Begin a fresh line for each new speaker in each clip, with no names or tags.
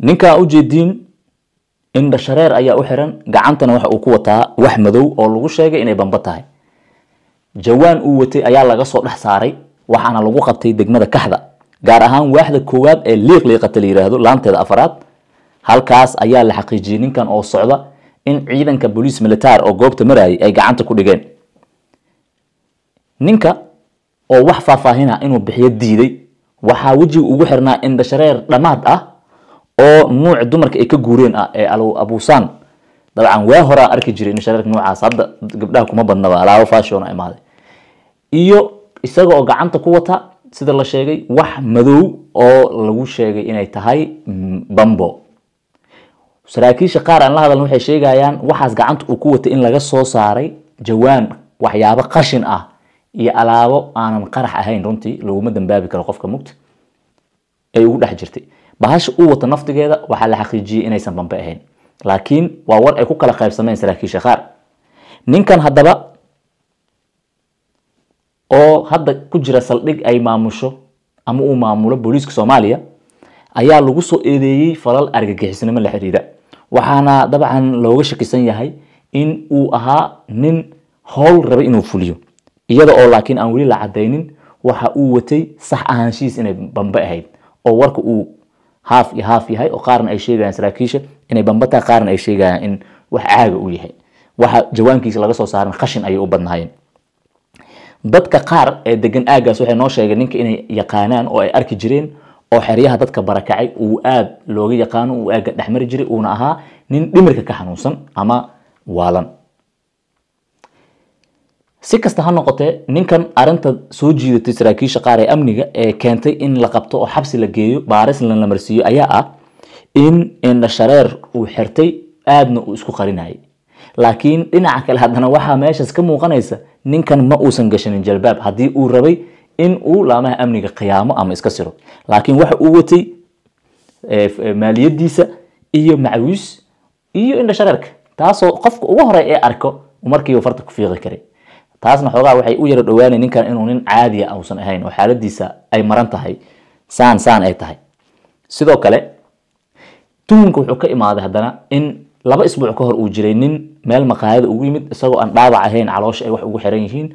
ninkaa u jeediin indha ayaa u xiran gacantana waxa uu ku wataa wax madow oo lagu sheegay inay bamba tahay jawaan uu watay ayaa laga soo dhex saaray waxaana lagu qabtay degmada kaxda gaar ahaan waaxda koowaad ee liiqliiqata la yidhaahdo laanteeda afaraad halkaas ayaa la xaqiijiyey ninkan oo socda in ciidanka boliis militaar oo goobta marayay ay gacanta ku dhigeen ninka oo wax faahfaahina inuu bixiyo diiday waxaa wejiga ugu xirnaa indhashareer dhammaad ah oo nuuc dumarka ay ka guureen ah ee abuusaan dabcan waa horaa arki jiray inshareerka noocaas hadda gabdhaha kuma badnaba alaabo fashiona imaaday iyo isaga oo gacanta ku wata sida la sheegay wax madow oo lagu sheegay inay tahay mm, bambo saraakiisha qaar aan la hadalna waxay sheegayaan waxaas gacanta uu ku watay in laga soo saaray jawaan waxyaabo qashin ah iyo alaabo aanan qarax ahayn runtii laguma dambaabi karo qofka mugta ay ugu dhex jirtay bahasha u wata naftigeeda waxaa la xaqiijiyey inaysan bambe ahayn laakiin waa war ay ku kala qaybsameen saraakiisha qaar ninkan haddaba oo hadda ku jira saldhig ay maamusho ama uu maamulo booliiska soomaaliya ayaa lagu soo eedeeyey falal argagixisnimo la xidhiida waxaana dabcan looga shakisan yahay in uu ahaa nin howl rabay inuu fuliyo iyada oo laakiin aan weli la cadaynin waxa uu watay sax ahaanshihiis inay bambe ahayd oo warka uu haaf iyo haaf yahay oo qaarna ay sheegayaan saraakiisha inay bambataa qaarna ay sheegayaan in wax caaga u yahay waxa jawaankiisa laga soo saaran qashin ayay u badnaayeen dadka qaar ee degan aaggaas waxay noo sheegeen ninka inay yaqaanaan oo ay arki jireen oo xeryaha dadka barakacay uu aada looga yaqaano uu aagga dhexmari jiray uuna ahaa nin dhimirka ka xanuunsan ama waalan si kasta ha noqotee ninkan arinta soo jiidatay saraakiisha qaar ee amniga ee keentay in la qabto oo xabsi la geeyo baarisna la marsiiyo ayaa ah in indhashareer uu xirtay aadna uu isku qarinayay laakiin dhinaca kale haddana waxaa meeshaas ka muuqanaysa ninkan ma uusan gashanin jalbaab haddii uu rabay in uu laamaha amniga khiyaamo ama iska siro laakiin waxa uu watay maaliyadiisa iyo macwiis iyo indhashareerka taasoo qofka ugu hore ee arko markiiba farta ku fiiqi karay taasna xoogaa waxay u yara dhowaanay ninkan inuu nin caadiya uusan ahayn oo xaaladiisa ay maran tahay saan saan ay tahay sidoo kale tuhunka wuxuu ka imaaday haddana in laba isbuuc ka hor uu jiray nin meel maqaayada ugu yimid isagoo aan dhaawac ahayn caloosha ay wax ugu xiran yihiin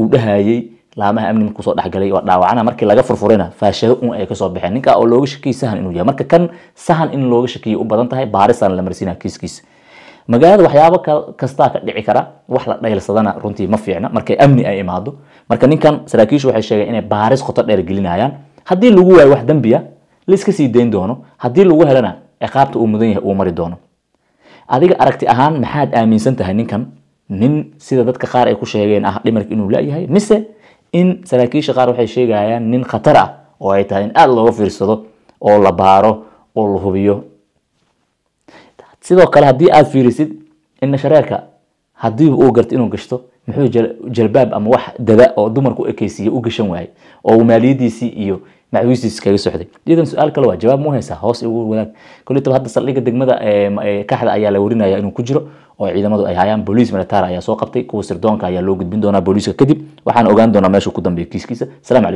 uu dhahayey laamaha amni markusoo dhexgalay waa dhaawacana markii laga furfurina faashado un ay kasoo baxeen ninka oo looga shakiyay sahan inuu yahay marka kan sahan in looga shakiya u badan tahay baarisaan la marsiinaa kiiskiisa magaalada waxyaabo kastaa ka dhici kara wax la dhaylsadana runtii ma fiicna markay amni ay imaado marka ninkan saraakiishu waxay sheegeen inay baaris qoto dheer gelinayaan haddii lagu waayo wax dembiya laiska sii dayn doono haddii lagu helana ciqaabta uu mudan yahay uu mari doono adiga aragti ahaan maxaad aaminsan tahay ninkan nin sida dadka qaar ay ku sheegeen ah dhimarka inuu layahay mise in saraakiisha qaar waxay sheegayaan nin khatar ah oo ay tahay in aada looga fiirsado oo la baaro oo la hubiyo sidoo kale haddii aad fiirisid ina shareerka haddii uu garto inuu gashto muxuu jalbaab ama wax dada oo dumarku u ekeysiiya u gashan waaye oo maaliyadiisii iyo macwiisiisi kaga socday iyadan su-aal kale waa jawaab mu hoos ugu wadaag kole hadda saldhiga degmada eh, eh, kaxda ayaa la warinaya inuu ku jiro oo ciidamadu ay hayaan booliis militaar ayaa soo qabtay kuwa sirdoonka ayaa loo gudbin doonaa booliiska kadib waxaan ogaan doonaa meeshuu ku dambeeyo kiiskiisa salaam calaykum